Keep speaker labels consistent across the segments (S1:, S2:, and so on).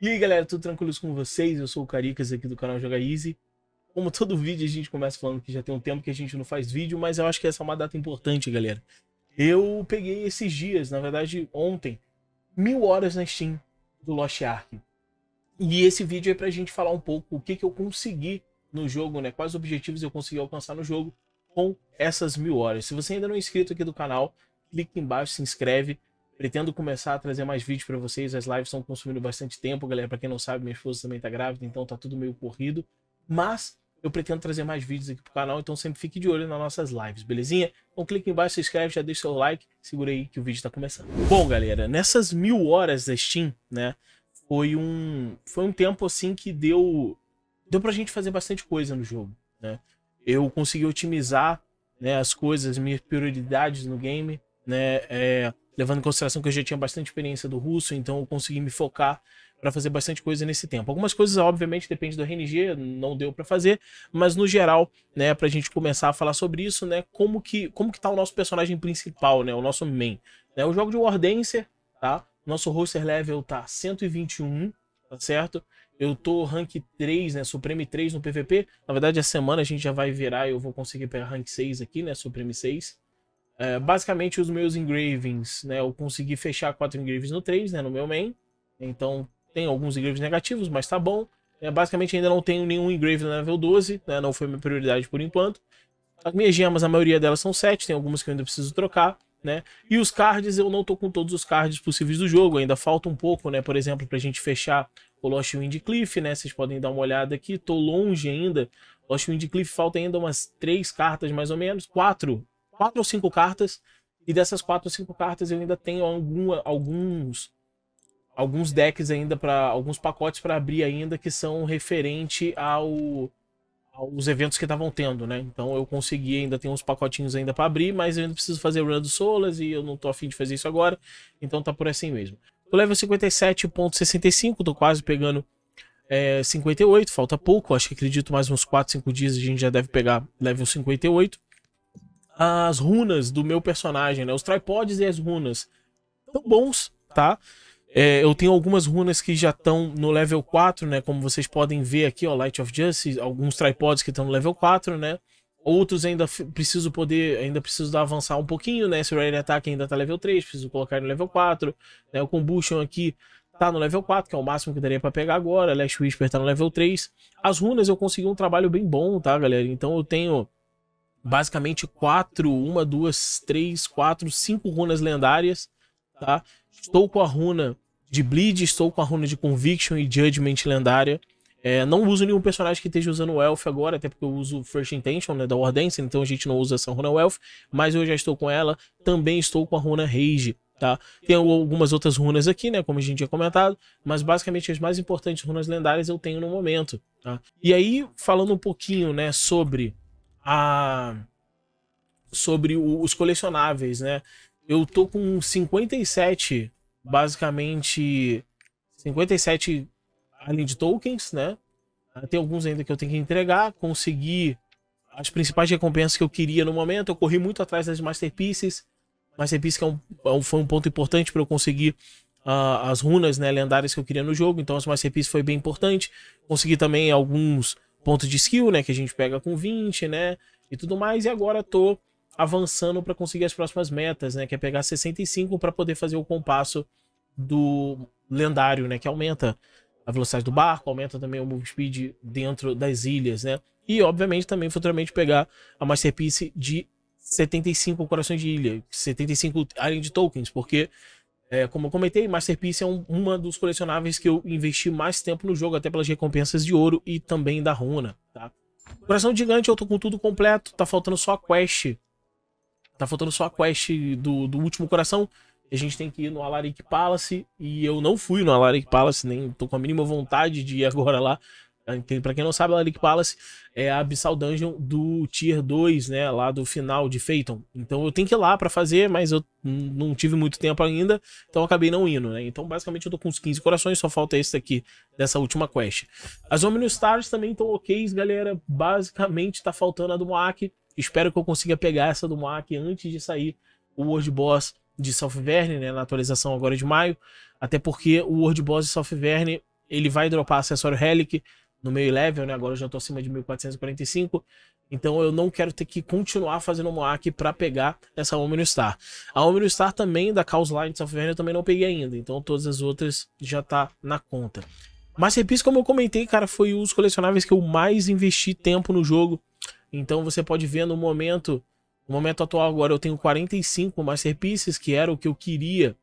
S1: E aí galera, tudo tranquilos com vocês? Eu sou o Caricas aqui do canal Joga Easy. Como todo vídeo a gente começa falando que já tem um tempo que a gente não faz vídeo, mas eu acho que essa é uma data importante, galera. Eu peguei esses dias, na verdade ontem, mil horas na Steam do Lost Ark. E esse vídeo é pra gente falar um pouco o que, que eu consegui no jogo, né? Quais objetivos eu consegui alcançar no jogo com essas mil horas. Se você ainda não é inscrito aqui do canal, clique embaixo, se inscreve Pretendo começar a trazer mais vídeos para vocês. As lives estão consumindo bastante tempo, galera. Para quem não sabe, minha esposa também tá grávida, então tá tudo meio corrido. Mas eu pretendo trazer mais vídeos aqui pro canal, então sempre fique de olho nas nossas lives, belezinha? Então clique embaixo, se inscreve, já deixa seu like, segura aí que o vídeo está começando. Bom, galera, nessas mil horas da Steam, né, foi um, foi um tempo assim que deu, deu pra gente fazer bastante coisa no jogo, né? Eu consegui otimizar né, as coisas, minhas prioridades no game, né? É, levando em consideração que eu já tinha bastante experiência do russo, então eu consegui me focar para fazer bastante coisa nesse tempo. Algumas coisas, obviamente, depende do RNG, não deu para fazer, mas no geral, né, para a gente começar a falar sobre isso, né, como que como que tá o nosso personagem principal, né, o nosso main. Né, o jogo de Wardenser, tá? Nosso roster level tá 121, tá certo? Eu tô rank 3, né? Supreme 3 no PVP. Na verdade, a semana a gente já vai virar e eu vou conseguir pegar rank 6 aqui, né? Supreme 6. É, basicamente, os meus engravings, né? Eu consegui fechar quatro engravings no 3, né? No meu main. Então, tem alguns engravings negativos, mas tá bom. É, basicamente, ainda não tenho nenhum engrave no level 12, né? Não foi minha prioridade por enquanto. As minhas gemas, a maioria delas são 7, tem algumas que eu ainda preciso trocar, né? E os cards, eu não tô com todos os cards possíveis do jogo, ainda falta um pouco, né? Por exemplo, pra gente fechar o Lost Windcliff, né? Vocês podem dar uma olhada aqui, tô longe ainda Lost Windcliff falta ainda umas três cartas, mais ou menos, quatro quatro ou cinco cartas. E dessas quatro ou cinco cartas eu ainda tenho alguns alguns decks ainda para alguns pacotes para abrir ainda que são referente ao aos eventos que estavam tendo, né? Então eu consegui ainda tem uns pacotinhos ainda para abrir, mas eu ainda preciso fazer run do Solas e eu não tô afim de fazer isso agora, então tá por assim mesmo. O level 57.65, tô quase pegando é, 58, falta pouco, acho que acredito mais uns 4, 5 dias a gente já deve pegar level 58 as runas do meu personagem, né? Os tripods e as runas tão bons, tá? É, eu tenho algumas runas que já estão no level 4, né? Como vocês podem ver aqui, ó, Light of Justice, alguns tripods que estão no level 4, né? Outros ainda preciso poder, ainda preciso dar, avançar um pouquinho, né? Esse Raid Attack ainda tá level 3, preciso colocar no level 4, né? O Combustion aqui tá no level 4, que é o máximo que daria para pegar agora. Last Whisper tá no level 3. As runas eu consegui um trabalho bem bom, tá, galera? Então eu tenho basicamente quatro, uma, duas, três, quatro, cinco runas lendárias, tá? Estou com a runa de Bleed, estou com a runa de Conviction e Judgment lendária. É, não uso nenhum personagem que esteja usando Wealth agora, até porque eu uso First Intention, né, da ordens então a gente não usa essa runa Wealth, mas eu já estou com ela, também estou com a runa Rage, tá? Tem algumas outras runas aqui, né, como a gente tinha comentado, mas basicamente as mais importantes runas lendárias eu tenho no momento, tá? E aí, falando um pouquinho, né, sobre a sobre o, os colecionáveis, né? Eu tô com 57, basicamente 57 além de tokens, né? Tem alguns ainda que eu tenho que entregar, consegui as principais recompensas que eu queria no momento. Eu corri muito atrás das masterpieces. Masterpiece que é, é um, foi um ponto importante para eu conseguir uh, as runas né, lendárias que eu queria no jogo. Então, as masterpieces foi bem importante. Consegui também alguns ponto de skill, né? Que a gente pega com 20, né? E tudo mais. E agora tô avançando para conseguir as próximas metas, né? Que é pegar 65 para poder fazer o compasso do lendário, né? Que aumenta a velocidade do barco, aumenta também o move speed dentro das ilhas, né? E, obviamente, também futuramente pegar a Masterpiece de 75 corações de ilha, 75 além de tokens, porque é, como eu comentei, Masterpiece é um, uma dos colecionáveis que eu investi mais tempo no jogo, até pelas recompensas de ouro e também da runa, tá? Coração Gigante, eu tô com tudo completo, tá faltando só a quest. Tá faltando só a quest do, do último coração. A gente tem que ir no Alaric Palace, e eu não fui no Alaric Palace, nem tô com a mínima vontade de ir agora lá, Pra quem não sabe, a Relic Palace é a Abyssal Dungeon do Tier 2, né? Lá do final de Phaeton. Então eu tenho que ir lá pra fazer, mas eu não tive muito tempo ainda, então acabei não indo, né? Então basicamente eu tô com uns 15 corações, só falta esse daqui, dessa última quest. As Omnius Stars também estão ok, galera. Basicamente tá faltando a do Moak. Espero que eu consiga pegar essa do Moak antes de sair o World Boss de Salverne, né? Na atualização agora de maio. Até porque o World Boss de Salverne ele vai dropar acessório Relic, no meio level, né? Agora eu já tô acima de 1445. Então eu não quero ter que continuar fazendo Moac para pegar essa Omni Star. A Omni Star também da Chaos Lines of Verna eu também não peguei ainda. Então todas as outras já tá na conta. Mas repis como eu comentei, cara, foi os colecionáveis que eu mais investi tempo no jogo. Então você pode ver no momento, no momento atual agora eu tenho 45 Masterpieces, que era o que eu queria,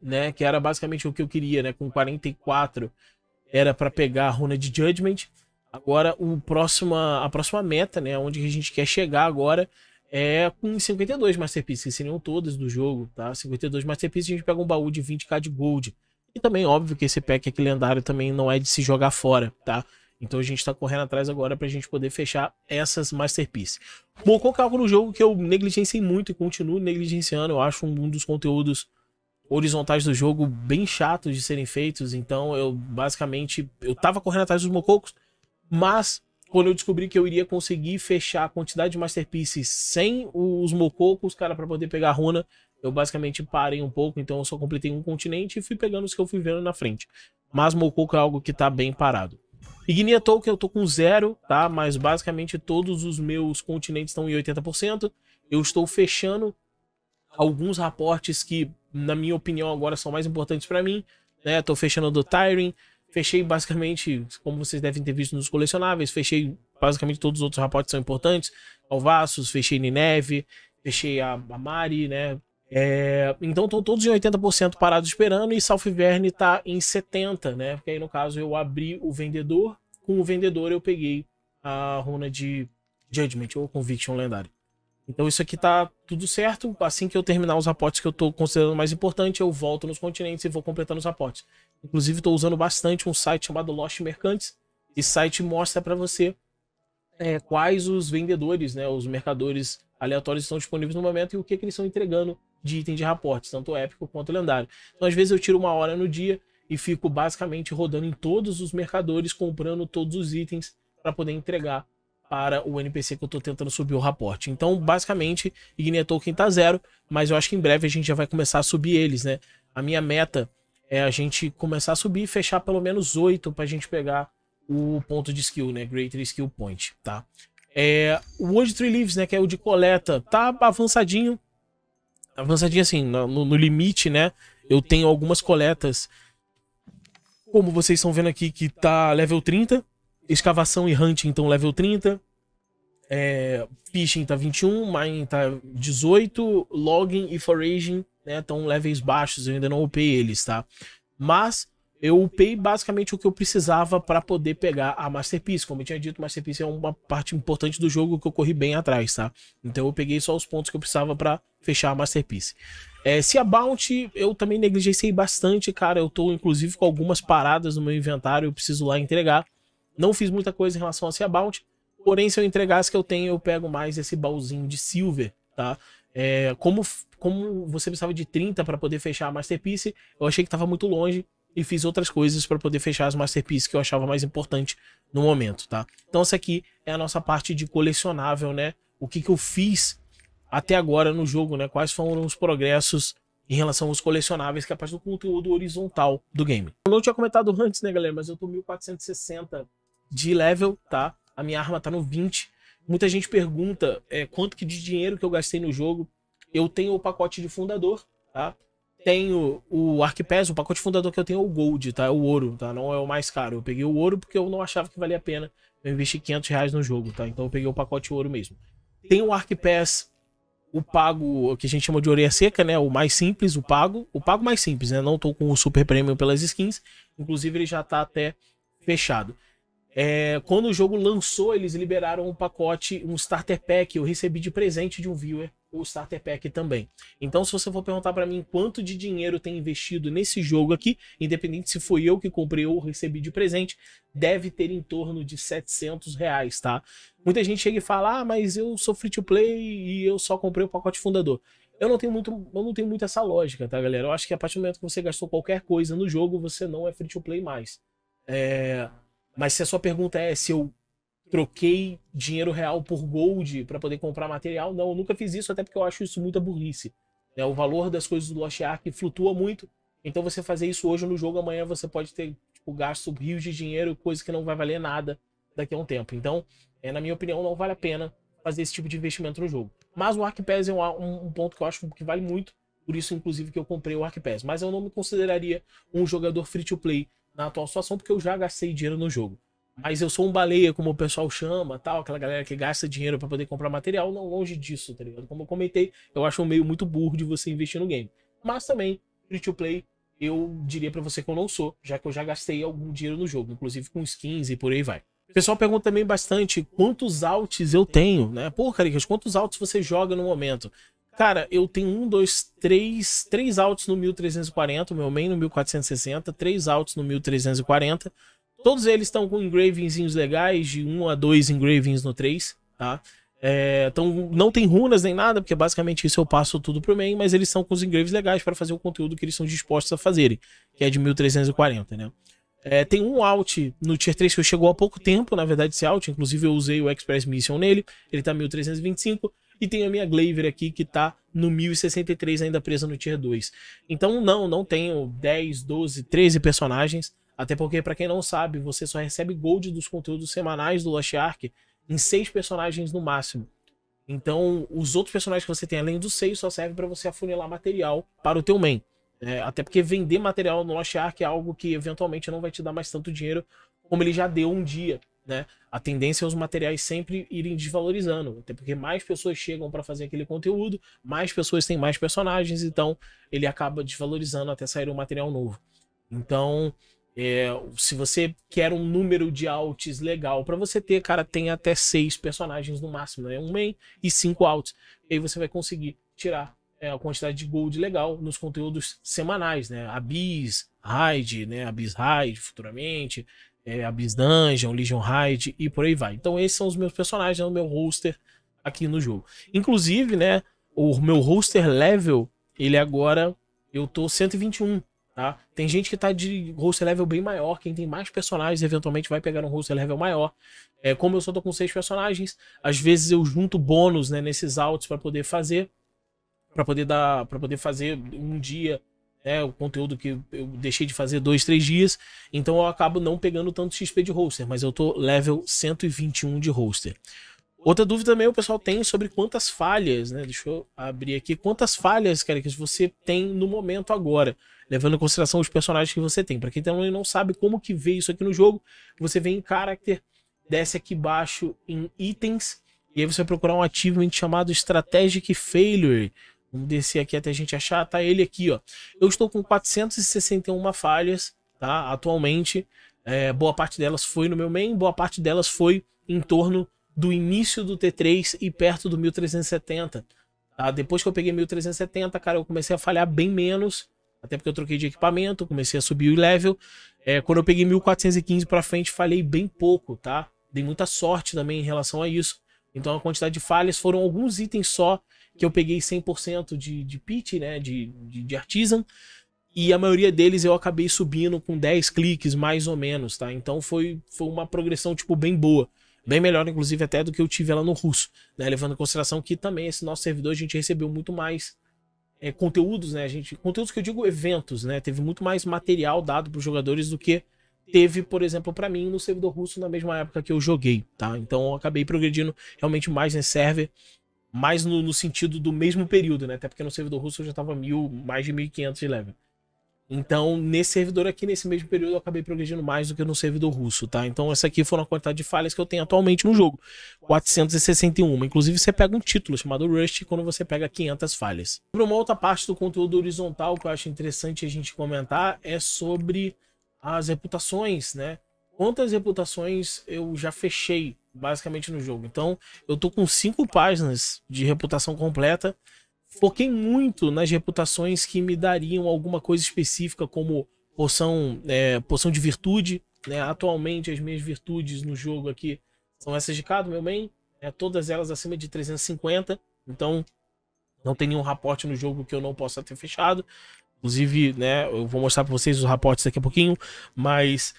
S1: né? Que era basicamente o que eu queria, né? Com 44 era para pegar a runa de Judgment. Agora o próxima, a próxima meta, né, onde a gente quer chegar agora é com 52 masterpieces, que seriam todas do jogo, tá? 52 masterpieces, a gente pega um baú de 20k de gold. E também óbvio que esse pack aqui lendário também não é de se jogar fora, tá? Então a gente tá correndo atrás agora pra gente poder fechar essas masterpieces. Bom, qual que é algo no jogo que eu negligenciei muito e continuo negligenciando, eu acho um dos conteúdos horizontais do jogo bem chatos de serem feitos. Então eu basicamente eu tava correndo atrás dos mococos, mas quando eu descobri que eu iria conseguir fechar a quantidade de masterpieces sem os mococos, cara, para poder pegar a runa, eu basicamente parei um pouco, então eu só completei um continente e fui pegando os que eu fui vendo na frente. Mas mococo é algo que tá bem parado. Ignia Tolkien, eu tô com zero, tá? Mas basicamente todos os meus continentes estão em 80%. Eu estou fechando alguns raportes que na minha opinião, agora são mais importantes para mim. Né? Tô fechando do Tyrion. Fechei basicamente, como vocês devem ter visto nos colecionáveis, fechei basicamente todos os outros rapotes são importantes. Alvassos, fechei Nineve, fechei a, a Mari, né? É, então estão todos em 80% parados esperando e Salve Verne está em 70%, né? Porque aí no caso eu abri o vendedor, com o vendedor eu peguei a runa de Judgment ou Conviction lendário. Então isso aqui tá tudo certo. Assim que eu terminar os aportes que eu tô considerando mais importante, eu volto nos continentes e vou completando os aportes. Inclusive estou usando bastante um site chamado Lost Mercantes. Esse site mostra para você é, quais os vendedores, né, os mercadores aleatórios estão disponíveis no momento e o que, que eles estão entregando de item de raportes tanto épico quanto lendário. Então às vezes eu tiro uma hora no dia e fico basicamente rodando em todos os mercadores, comprando todos os itens para poder entregar para o NPC que eu estou tentando subir o raporte. Então, basicamente, Ignia Token tá zero, mas eu acho que em breve a gente já vai começar a subir eles, né? A minha meta é a gente começar a subir e fechar pelo menos 8 para a gente pegar o ponto de skill, né? Greater Skill Point, tá? É, o World Tree Leaves, né, que é o de coleta, tá avançadinho. Avançadinho assim, no, no limite, né? Eu tenho algumas coletas, como vocês estão vendo aqui, que tá level 30. Escavação e Hunting estão level 30. É, fishing tá 21, Mine tá 18, Logging e Foraging estão né, levels baixos, eu ainda não upei eles, tá? Mas eu upei basicamente o que eu precisava para poder pegar a Masterpiece. Como eu tinha dito, Masterpiece é uma parte importante do jogo que eu corri bem atrás, tá? Então eu peguei só os pontos que eu precisava para fechar a Masterpiece. É, se a Bounty, eu também negligenciei bastante, cara. Eu tô inclusive com algumas paradas no meu inventário, eu preciso lá entregar. Não fiz muita coisa em relação a Sea Bounty, porém se eu entregar as que eu tenho, eu pego mais esse baúzinho de Silver, tá? É, como, como você precisava de 30 para poder fechar a Masterpiece, eu achei que estava muito longe e fiz outras coisas para poder fechar as masterpieces que eu achava mais importante no momento, tá? Então essa aqui é a nossa parte de colecionável, né? O que, que eu fiz até agora no jogo, né? Quais foram os progressos em relação aos colecionáveis, que é a parte do conteúdo horizontal do game. Eu não tinha comentado antes, né, galera, mas eu tô 1460 de level, tá? A minha arma tá no 20. Muita gente pergunta é, quanto que de dinheiro que eu gastei no jogo. Eu tenho o pacote de fundador, tá? Tenho o Arquipass, o pacote fundador que eu tenho é o Gold, tá? É o ouro, tá? Não é o mais caro. Eu peguei o ouro porque eu não achava que valia a pena. Eu investi 500 reais no jogo, tá? Então eu peguei o pacote ouro mesmo. Tem o Arquipass, o pago, o que a gente chama de orelha seca, né? O mais simples, o pago. O pago mais simples, né? Não tô com o super premium pelas skins. Inclusive ele já tá até fechado. É, quando o jogo lançou, eles liberaram um pacote, um starter pack. Eu recebi de presente de um viewer o starter pack também. Então, se você for perguntar para mim quanto de dinheiro tem investido nesse jogo aqui, independente se foi eu que comprei ou recebi de presente, deve ter em torno de 700 reais, tá? Muita gente chega e fala, ah, mas eu sou free to play e eu só comprei o pacote fundador. Eu não tenho muito, eu não tenho muito essa lógica, tá, galera? Eu acho que a partir do momento que você gastou qualquer coisa no jogo, você não é free to play mais. É, mas se a sua pergunta é se eu troquei dinheiro real por gold para poder comprar material, não, eu nunca fiz isso, até porque eu acho isso muita burrice. Né? O valor das coisas do Lost Ark flutua muito, então você fazer isso hoje no jogo, amanhã você pode ter tipo, gasto rios de dinheiro, coisa que não vai valer nada daqui a um tempo. Então, é, na minha opinião, não vale a pena fazer esse tipo de investimento no jogo. Mas o Ark Pass é um, um, ponto que eu acho que vale muito, por isso, inclusive, que eu comprei o Ark Pass. Mas eu não me consideraria um jogador free-to-play na atual situação, porque eu já gastei dinheiro no jogo. Mas eu sou um baleia, como o pessoal chama, tal, aquela galera que gasta dinheiro para poder comprar material, não longe disso, tá ligado? Como eu comentei, eu acho um meio muito burro de você investir no game. Mas também, free to play, eu diria para você que eu não sou, já que eu já gastei algum dinheiro no jogo, inclusive com skins e por aí vai. O pessoal pergunta também bastante quantos altos eu tenho, né? Pô, Caricas, quantos altos você joga no momento? Cara, eu tenho um, dois, três, três altos no 1340, o meu main no 1460, três altos no 1340. Todos eles estão com engravingzinhos legais, de um a dois engravings no 3, tá? É, então não tem runas nem nada, porque basicamente isso eu passo tudo pro main, mas eles são com os engraves legais para fazer o conteúdo que eles são dispostos a fazerem, que é de 1340, né? É, tem um alt no Tier 3 que chegou há pouco tempo, na verdade, esse alt inclusive eu usei o Express Mission nele, ele tá 1325. E tem a minha Glaver aqui que tá no 1063 ainda presa no Tier 2. Então não, não tenho 10, 12, 13 personagens. Até porque, para quem não sabe, você só recebe gold dos conteúdos semanais do Lost Ark em 6 personagens no máximo. Então, os outros personagens que você tem além dos 6 só servem para você afunilar material para o teu main. É, até porque vender material no Lost Ark é algo que eventualmente não vai te dar mais tanto dinheiro como ele já deu um dia né? A tendência é os materiais sempre irem desvalorizando, até porque mais pessoas chegam para fazer aquele conteúdo, mais pessoas têm mais personagens, então ele acaba desvalorizando até sair um material novo. Então, é, se você quer um número de alts legal para você ter, cara, tem até seis personagens no máximo, né? Um main e cinco alts. E aí você vai conseguir tirar é, a quantidade de gold legal nos conteúdos semanais, né? Abyss, Raid, né? Abyss Raid futuramente, é, Abyss Dungeon, Legion Raid e por aí vai. Então esses são os meus personagens, é o meu roster aqui no jogo. Inclusive, né, o meu roster level, ele agora, eu tô 121, tá? Tem gente que tá de roster level bem maior, quem tem mais personagens eventualmente vai pegar um roster level maior. É, como eu só tô com seis personagens, às vezes eu junto bônus, né, nesses altos para poder fazer, para poder dar, para poder fazer um dia né? O conteúdo que eu deixei de fazer dois, três dias. Então eu acabo não pegando tanto XP de roster, mas eu tô level 121 de roster. Outra dúvida também o pessoal tem sobre quantas falhas, né? Deixa eu abrir aqui. Quantas falhas, cara, que você tem no momento agora, levando em consideração os personagens que você tem. Para quem também tá não sabe como que vê isso aqui no jogo, você vem em character, desce aqui baixo em itens, e aí você vai procurar um achievement chamado Strategic Failure. Vamos descer aqui até a gente achar, tá ele aqui, ó. Eu estou com 461 falhas, tá? Atualmente, é, boa parte delas foi no meu main, boa parte delas foi em torno do início do T3 e perto do 1370. Tá? Depois que eu peguei 1370, cara, eu comecei a falhar bem menos, até porque eu troquei de equipamento, comecei a subir o level. É, quando eu peguei 1415 para frente, falhei bem pouco, tá? Dei muita sorte também em relação a isso. Então a quantidade de falhas foram alguns itens só que eu peguei 100% de, de pitch, né, de, de, de artisan, e a maioria deles eu acabei subindo com 10 cliques, mais ou menos, tá? Então foi, foi uma progressão, tipo, bem boa. Bem melhor, inclusive, até do que eu tive lá no russo, né? Levando em consideração que também esse nosso servidor a gente recebeu muito mais é, conteúdos, né? A gente, conteúdos que eu digo eventos, né? Teve muito mais material dado para os jogadores do que teve, por exemplo, para mim no servidor russo na mesma época que eu joguei, tá? Então eu acabei progredindo realmente mais nesse server mas no, no, sentido do mesmo período, né? Até porque no servidor russo eu já tava mil, mais de 1.500 de level. Então, nesse servidor aqui, nesse mesmo período, eu acabei progredindo mais do que no servidor russo, tá? Então, essa aqui foi a quantidade de falhas que eu tenho atualmente no jogo. 461. Inclusive, você pega um título chamado Rust quando você pega 500 falhas. Para uma outra parte do conteúdo horizontal que eu acho interessante a gente comentar é sobre as reputações, né? Quantas reputações eu já fechei basicamente no jogo. Então, eu tô com cinco páginas de reputação completa. Foquei muito nas reputações que me dariam alguma coisa específica, como poção, é, poção de virtude. Né? Atualmente, as minhas virtudes no jogo aqui são essas de cada, meu bem. É, né? todas elas acima de 350. Então, não tem nenhum raporte no jogo que eu não possa ter fechado. Inclusive, né, eu vou mostrar para vocês os raportes daqui a pouquinho, mas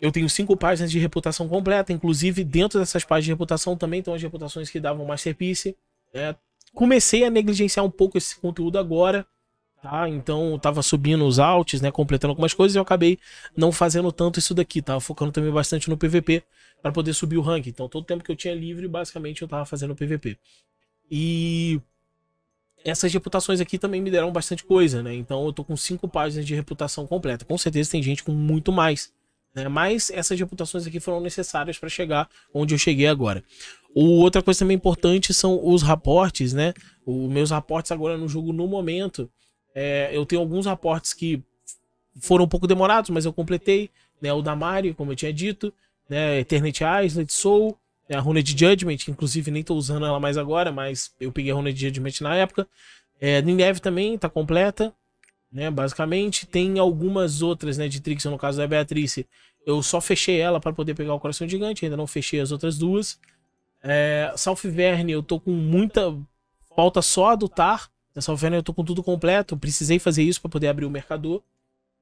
S1: eu tenho cinco páginas de reputação completa, inclusive dentro dessas páginas de reputação também estão as reputações que davam Masterpiece. É, comecei a negligenciar um pouco esse conteúdo agora, tá? Então eu tava subindo os alts, né, completando algumas coisas e eu acabei não fazendo tanto isso daqui, tava focando também bastante no PVP para poder subir o rank. Então todo tempo que eu tinha livre, basicamente eu tava fazendo PVP. E essas reputações aqui também me deram bastante coisa, né? Então eu tô com cinco páginas de reputação completa. Com certeza tem gente com muito mais. Né? Mas essas reputações aqui foram necessárias para chegar onde eu cheguei agora. O, outra coisa também importante são os raportes, né? Os meus raportes agora no jogo, no momento, é, eu tenho alguns raportes que foram um pouco demorados, mas eu completei. Né? O da Mario, como eu tinha dito, né? Eternity Island, Soul, né? a Runa de Judgment, que inclusive nem tô usando ela mais agora, mas eu peguei a Runa de Judgment na época. É, Nineve também tá completa né? Basicamente, tem algumas outras, né, de Trixie, no caso da Beatrice. Eu só fechei ela para poder pegar o coração gigante, ainda não fechei as outras duas. É, Verne, eu tô com muita falta só adotar. Né, Salve Verne, eu tô com tudo completo, precisei fazer isso para poder abrir o mercador.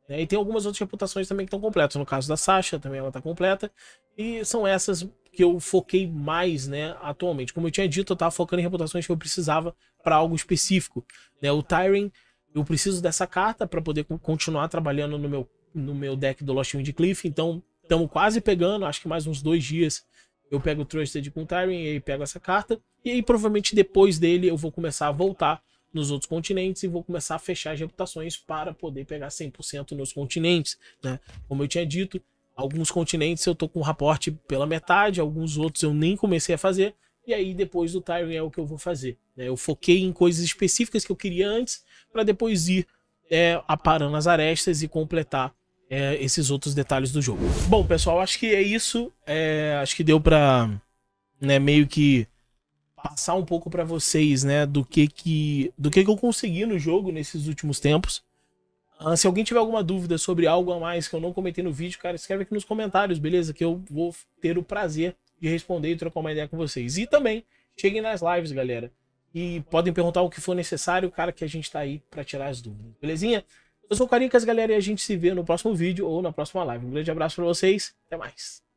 S1: Né? E tem algumas outras reputações também que estão completas. No caso da Sasha, também ela tá completa. E são essas que eu foquei mais, né, atualmente. Como eu tinha dito, eu tava focando em reputações que eu precisava para algo específico, né? O Tyrion eu preciso dessa carta para poder continuar trabalhando no meu, no meu deck do Lost Wind Cliff. Então, estamos quase pegando, acho que mais uns dois dias. Eu pego o Trusted com o Tyrion e aí pego essa carta. E aí, provavelmente, depois dele, eu vou começar a voltar nos outros continentes e vou começar a fechar as reputações para poder pegar 100% nos continentes, né? Como eu tinha dito, alguns continentes eu tô com o raporte pela metade, alguns outros eu nem comecei a fazer, e aí depois do Tyrion é o que eu vou fazer. Né? Eu foquei em coisas específicas que eu queria antes, para depois ir é, aparando as arestas e completar é, esses outros detalhes do jogo. Bom, pessoal, acho que é isso. É, acho que deu para né, meio que passar um pouco para vocês, né, do que que do que que eu consegui no jogo nesses últimos tempos. Ah, se alguém tiver alguma dúvida sobre algo a mais que eu não comentei no vídeo, cara, escreve aqui nos comentários, beleza? Que eu vou ter o prazer de responder e trocar uma ideia com vocês. E também cheguem nas lives, galera. E podem perguntar o que for necessário, cara, que a gente tá aí para tirar as dúvidas, belezinha? Eu sou o Caricas, galera, e a gente se vê no próximo vídeo ou na próxima live. Um grande abraço para vocês, até mais.